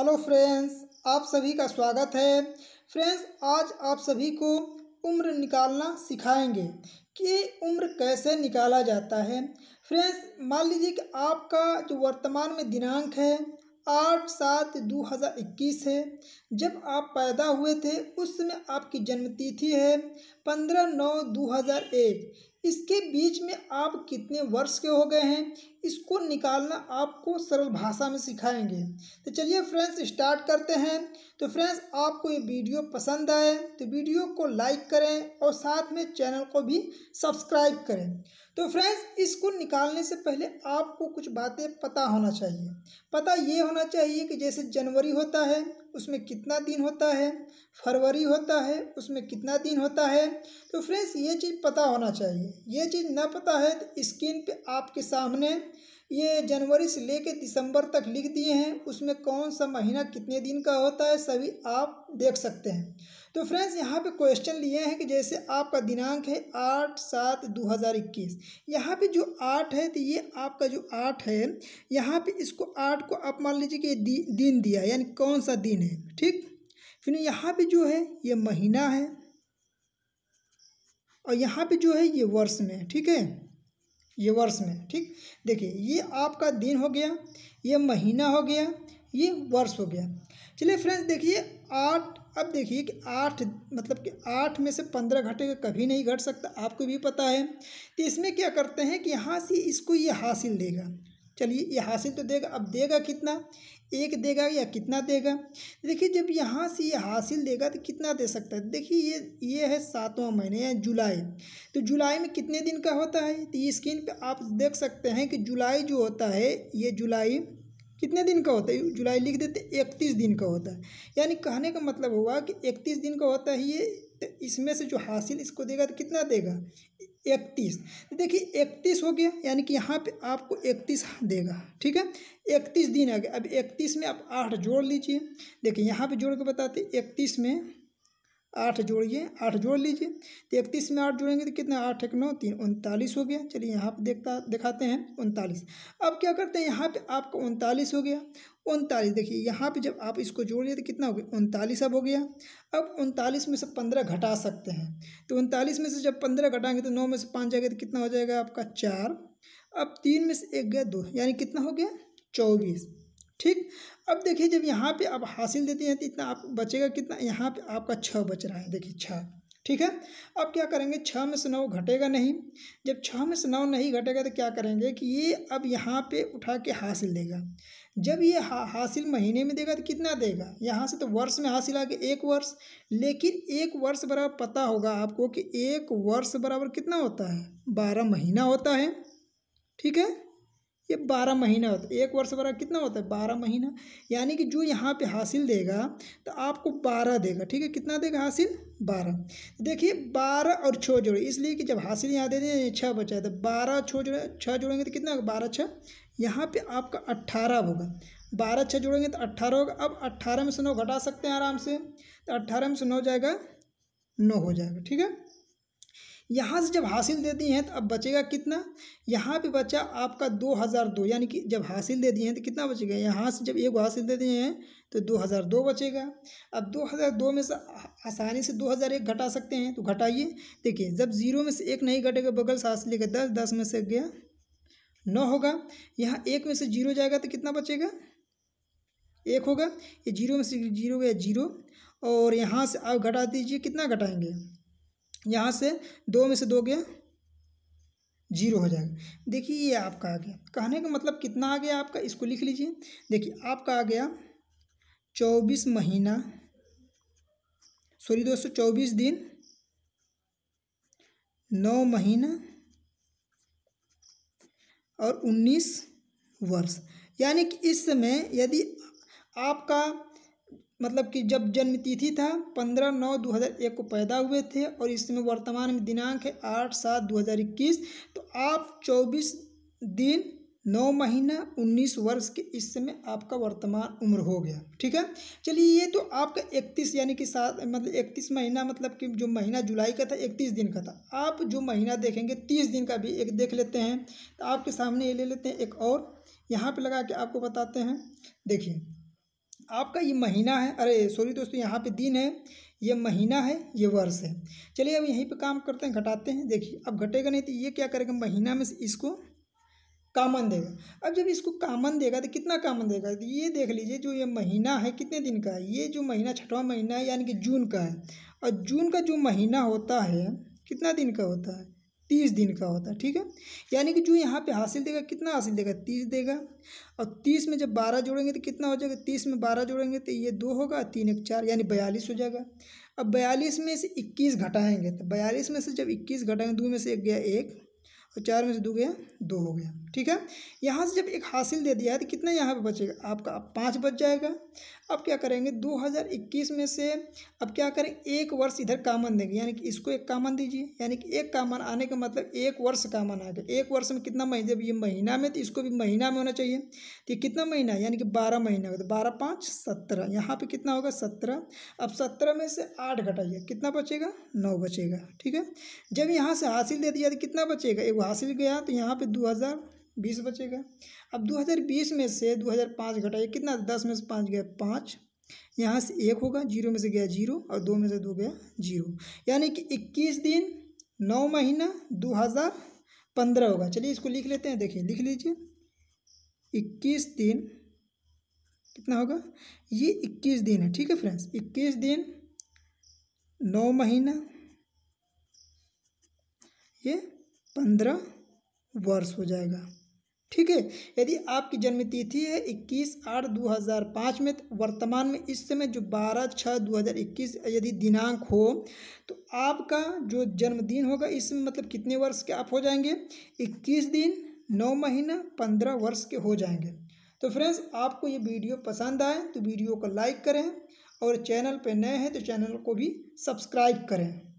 hello friends आप सभी का स्वागत है फ्रेंड्स आज आप सभी को उम्र निकालना सिखाएंगे कि उम्र कैसे निकाला जाता है फ्रेंड्स मान लीजिए कि आपका जो वर्तमान में दिनांक है आठ सात दो हज़ार इक्कीस है जब आप पैदा हुए थे उस समय आपकी जन्म तिथि है पंद्रह नौ दो हज़ार एक इसके बीच में आप कितने वर्ष के हो गए हैं इसको निकालना आपको सरल भाषा में सिखाएंगे तो चलिए फ्रेंड्स स्टार्ट करते हैं तो फ्रेंड्स आपको ये वीडियो पसंद आए तो वीडियो को लाइक करें और साथ में चैनल को भी सब्सक्राइब करें तो फ्रेंड्स इसको निकालने से पहले आपको कुछ बातें पता होना चाहिए पता ये होना चाहिए कि जैसे जनवरी होता है उसमें कितना दिन होता है फरवरी होता है उसमें कितना दिन होता है तो फ्रेंड्स ये चीज़ पता होना चाहिए ये चीज़ ना पता है तो स्क्रीन पे आपके सामने ये जनवरी से लेकर दिसंबर तक लिख दिए हैं उसमें कौन सा महीना कितने दिन का होता है सभी आप देख सकते हैं तो फ्रेंड्स यहाँ पे क्वेश्चन लिए हैं कि जैसे आपका दिनांक है आठ सात दो हज़ार इक्कीस यहाँ पर जो आठ है तो ये आपका जो आठ है यहाँ पे इसको आठ को आप मान लीजिए कि ये दिन दिया यानी कौन सा दिन है ठीक फिर यहाँ पर जो है ये महीना है और यहाँ पे जो है ये वर्ष में ठीक है ये वर्ष में ठीक देखिए ये आपका दिन हो गया ये महीना हो गया ये वर्ष हो गया चलिए फ्रेंड्स देखिए आठ अब देखिए कि आठ मतलब कि आठ में से पंद्रह घटेगा कभी नहीं घट सकता आपको भी पता है तो इसमें क्या करते हैं कि यहाँ से इसको ये हासिल देगा चलिए यहाँ से तो देगा अब देगा कितना एक देगा या कितना देगा देखिए जब यहाँ से ये हासिल देगा तो कितना दे सकता है देखिए ये ये है सातवां महीने या जुलाई तो जुलाई में कितने दिन का होता है तो ये स्क्रीन पे आप देख सकते हैं कि जुलाई जो होता है ये जुलाई कितने दिन का होता है जुलाई लिख देते इकतीस दिन का होता है यानी कहने का मतलब हुआ कि इकतीस दिन का होता है ये तो इसमें से जो हासिल इसको देगा तो कितना देगा इकतीस देखिए इकतीस हो गया यानी कि यहाँ पे आपको इकतीस देगा ठीक है इकतीस दिन आ गया अब इकतीस में आप आठ जोड़ लीजिए देखिए यहाँ पे जोड़ के बताते इकतीस में आठ जोड़िए आठ जोड़ लीजिए तो इकतीस में आठ जोड़ेंगे तो कितना आठ एक नौ तीन उनतालीस हो गया चलिए यहाँ पर देखता दिखाते हैं उनतालीस अब क्या करते हैं यहाँ पे आपका उनतालीस हो गया उनतालीस देखिए यहाँ पे जब आप इसको जोड़िए तो कितना हो गया उनतालीस अब हो गया अब उनतालीस में से पंद्रह घटा सकते हैं तो उनतालीस में से जब पंद्रह घटाएंगे तो नौ में से पाँच जाएगा तो कितना हो जाएगा आपका चार अब तीन में से एक गया दो यानी कितना हो गया चौबीस ठीक अब देखिए जब यहाँ पे आप हासिल देते हैं तो इतना आप बचेगा कितना यहाँ पे आपका छः बच रहा है देखिए छः ठीक है अब क्या करेंगे छः में से नौ घटेगा नहीं जब छः में से नौ नहीं घटेगा तो क्या करेंगे कि ये अब यहाँ पे उठा के हासिल देगा जब ये हा, हासिल महीने में देगा तो कितना देगा यहाँ से तो वर्ष में हासिल आ गया एक वर्ष लेकिन एक वर्ष बराबर पता होगा आपको कि एक वर्ष बराबर कितना होता है बारह महीना होता है ठीक है ये बारह महीना होता है एक वर्ष बारह कितना होता है बारह महीना यानी कि जो यहाँ पे हासिल देगा तो आपको बारह देगा ठीक है कितना देगा हासिल बारह देखिए बारह और छः जोड़े इसलिए कि जब हासिल यहाँ दे दें छः बचा है तो बारह छः जोड़े छः जोड़ेंगे तो कितना बारह छः यहाँ पर आपका अट्ठारह होगा बारह छः जोड़ेंगे तो अट्ठारह होगा अब अट्ठारह में से नौ घटा सकते हैं आराम से तो अट्ठारह में से नौ जाएगा नौ हो जाएगा ठीक है यहाँ से जब हासिल दे दिए हैं तो अब बचेगा कितना यहाँ पे बचा आपका दो हज़ार दो यानी कि जब हासिल दे दिए हैं तो कितना बचेगा यहाँ से जब एक हासिल दे दिए हैं तो दो हज़ार दो बचेगा अब दो हज़ार दो में से आसानी से दो हज़ार एक घटा सकते हैं तो घटाइए देखिए जब जीरो में से एक नहीं घटेगा बगल से हासिल लेगा दस दस में से गया नौ होगा यहाँ एक में से जीरो जाएगा तो कितना बचेगा एक होगा ये जीरो में से जीरो गया जीरो और यहाँ से आप घटा दीजिए कितना घटाएंगे यहाँ से दो में से दो गया जीरो हो जाएगा देखिए ये आपका आ गया कहने का मतलब कितना आ गया आपका इसको लिख लीजिए देखिए आपका आ गया चौबीस महीना सॉरी दोस्तों चौबीस दिन नौ महीना और उन्नीस वर्ष यानी कि इस समय यदि आपका मतलब कि जब जन्मतिथि था पंद्रह नौ दो हज़ार एक को पैदा हुए थे और इसमें वर्तमान में दिनांक है आठ सात दो हज़ार इक्कीस तो आप चौबीस दिन नौ महीना उन्नीस वर्ष के इस समय आपका वर्तमान उम्र हो गया ठीक है चलिए ये तो आपका इकतीस यानी कि सात मतलब इकतीस महीना मतलब कि जो महीना जुलाई का था इकतीस दिन का था आप जो महीना देखेंगे तीस दिन का भी एक देख लेते हैं तो आपके सामने ये ले लेते हैं एक और यहाँ पे लगा के आपको बताते हैं देखिए आपका ये महीना है अरे सॉरी दोस्तों यहाँ पे दिन है ये महीना है ये वर्ष है चलिए अब यहीं पे काम करते हैं घटाते हैं देखिए अब घटेगा नहीं तो ये क्या करेगा महीना में इसको कामन देगा अब जब इसको कामन देगा तो कितना कामन देगा तो ये देख लीजिए जो ये महीना है कितने दिन का है ये जो महीना छठवा महीना है यानी कि जून का है और जून का जो महीना होता है कितना दिन का होता है तीस दिन का होता है ठीक है यानी कि जो यहाँ पे हासिल देगा कितना हासिल देगा तीस देगा और तीस में जब बारह जोड़ेंगे तो कितना हो जाएगा तीस में बारह जोड़ेंगे तो ये दो होगा तीन एक चार यानी बयालीस हो जाएगा अब बयालीस में से इक्कीस घटाएंगे तो बयालीस में से जब इक्कीस घटाएंगे दो में से एक गया एक और चार में से दो गया दो हो गया ठीक है यहाँ से जब एक हासिल दे दिया है तो कितना यहाँ पर बचेगा आपका पाँच बच जाएगा अब क्या करेंगे 2021 में से अब क्या करें एक वर्ष इधर कामन देंगे यानी कि इसको एक कामन दीजिए यानी कि एक कामन आने का मतलब एक वर्ष कामन आ गया एक वर्ष में कितना महीना जब ये महीना में तो इसको भी महीना में होना चाहिए तो कितना महीना यानी कि बारह महीना होगा तो बारह पाँच सत्रह यहाँ पर कितना होगा सत्रह अब सत्रह में से आठ घटाइए कितना बचेगा नौ बचेगा ठीक है जब यहाँ से हासिल दे दिया तो कितना बचेगा एक हासिल गया तो यहाँ पर दो हज़ार बीस बचेगा अब 2020 में से 2005 घटाइए कितना दस में से पाँच गया पाँच यहाँ से एक होगा जीरो में से गया जीरो और दो में से दो गया जीरो यानी कि इक्कीस दिन नौ महीना दो हज़ार पंद्रह होगा चलिए इसको लिख लेते हैं देखिए लिख लीजिए इक्कीस दिन कितना होगा ये इक्कीस दिन है ठीक है फ्रेंड्स इक्कीस दिन नौ महीना ये पंद्रह वर्ष हो जाएगा ठीक है यदि आपकी जन्म तिथि है इक्कीस आठ दो हज़ार पाँच में तो वर्तमान में इस समय जो बारह छः दो हज़ार इक्कीस यदि दिनांक हो तो आपका जो जन्मदिन होगा इसमें मतलब कितने वर्ष के आप हो जाएंगे इक्कीस दिन नौ महीना पंद्रह वर्ष के हो जाएंगे तो फ्रेंड्स आपको ये वीडियो पसंद आए तो वीडियो को लाइक करें और चैनल पर नए हैं तो चैनल को भी सब्सक्राइब करें